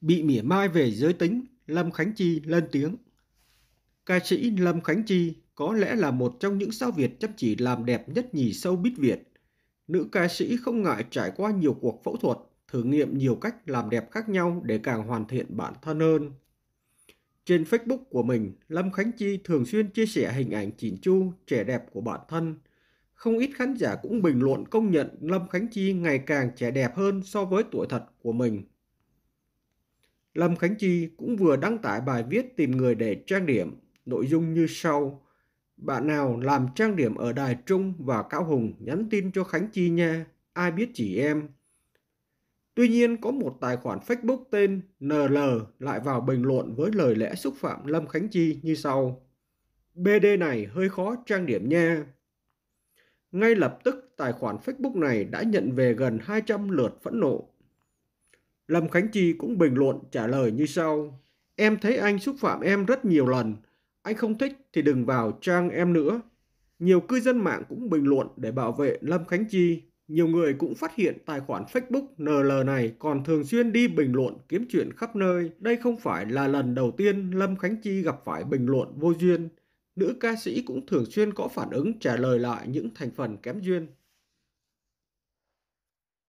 Bị mỉa mai về giới tính, Lâm Khánh Chi lên tiếng. Ca sĩ Lâm Khánh Chi có lẽ là một trong những sao Việt chấp chỉ làm đẹp nhất nhì sâu bít Việt. Nữ ca sĩ không ngại trải qua nhiều cuộc phẫu thuật, thử nghiệm nhiều cách làm đẹp khác nhau để càng hoàn thiện bản thân hơn. Trên Facebook của mình, Lâm Khánh Chi thường xuyên chia sẻ hình ảnh chỉn chu, trẻ đẹp của bản thân. Không ít khán giả cũng bình luận công nhận Lâm Khánh Chi ngày càng trẻ đẹp hơn so với tuổi thật của mình. Lâm Khánh Chi cũng vừa đăng tải bài viết tìm người để trang điểm, nội dung như sau. Bạn nào làm trang điểm ở Đài Trung và Cao Hùng nhắn tin cho Khánh Chi nha, ai biết chỉ em. Tuy nhiên có một tài khoản Facebook tên NL lại vào bình luận với lời lẽ xúc phạm Lâm Khánh Chi như sau. BD này hơi khó trang điểm nha. Ngay lập tức tài khoản Facebook này đã nhận về gần 200 lượt phẫn nộ Lâm Khánh Chi cũng bình luận trả lời như sau. Em thấy anh xúc phạm em rất nhiều lần. Anh không thích thì đừng vào trang em nữa. Nhiều cư dân mạng cũng bình luận để bảo vệ Lâm Khánh Chi. Nhiều người cũng phát hiện tài khoản Facebook NL này còn thường xuyên đi bình luận kiếm chuyện khắp nơi. Đây không phải là lần đầu tiên Lâm Khánh Chi gặp phải bình luận vô duyên. Nữ ca sĩ cũng thường xuyên có phản ứng trả lời lại những thành phần kém duyên.